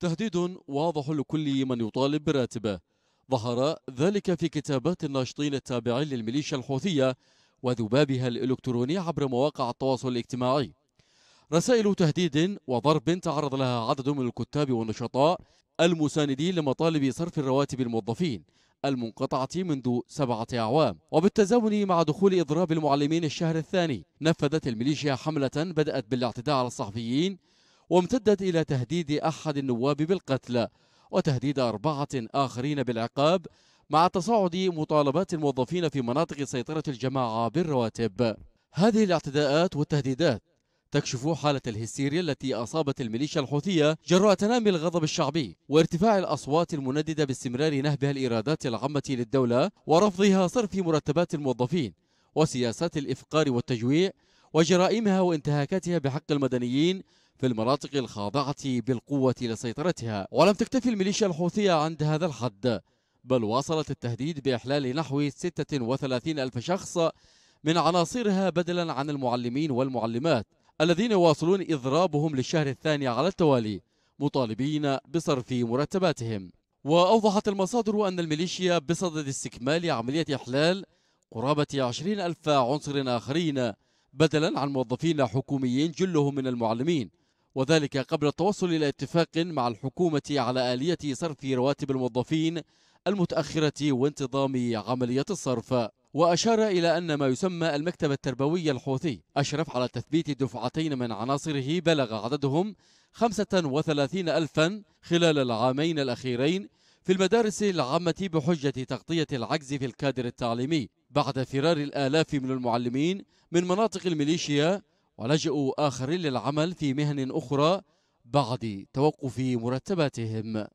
تهديد واضح لكل من يطالب براتبه ظهر ذلك في كتابات الناشطين التابعين للميليشيا الحوثية وذبابها الإلكتروني عبر مواقع التواصل الاجتماعي رسائل تهديد وضرب تعرض لها عدد من الكتاب والنشطاء المساندين لمطالب صرف الرواتب الموظفين المنقطعة منذ سبعة أعوام وبالتزامن مع دخول إضراب المعلمين الشهر الثاني نفذت الميليشيا حملة بدأت بالاعتداء على الصحفيين وامتدت إلى تهديد أحد النواب بالقتل وتهديد أربعة آخرين بالعقاب مع تصاعد مطالبات الموظفين في مناطق سيطرة الجماعة بالرواتب هذه الاعتداءات والتهديدات تكشف حالة الهستيريا التي أصابت الميليشيا الحوثية جراء تنامي الغضب الشعبي وارتفاع الأصوات المنددة باستمرار نهبها الإيرادات العامة للدولة ورفضها صرف مرتبات الموظفين وسياسات الإفقار والتجويع وجرائمها وانتهاكاتها بحق المدنيين في المناطق الخاضعة بالقوة لسيطرتها ولم تكتفي الميليشيا الحوثية عند هذا الحد بل واصلت التهديد بإحلال نحو 36 ألف شخص من عناصرها بدلا عن المعلمين والمعلمات الذين يواصلون إضرابهم للشهر الثاني على التوالي مطالبين بصرف مرتباتهم وأوضحت المصادر أن الميليشيا بصدد استكمال عملية إحلال قرابة 20 ألف عنصر آخرين بدلا عن موظفين حكوميين جلهم من المعلمين وذلك قبل التوصل إلى اتفاق مع الحكومة على آلية صرف رواتب الموظفين المتأخرة وانتظام عملية الصرف وأشار إلى أن ما يسمى المكتب التربوي الحوثي أشرف على تثبيت دفعتين من عناصره بلغ عددهم 35 ألفا خلال العامين الأخيرين في المدارس العامة بحجة تغطية العجز في الكادر التعليمي بعد فرار الآلاف من المعلمين من مناطق الميليشيا ولجأوا آخرين للعمل في مهن أخرى بعد توقف مرتباتهم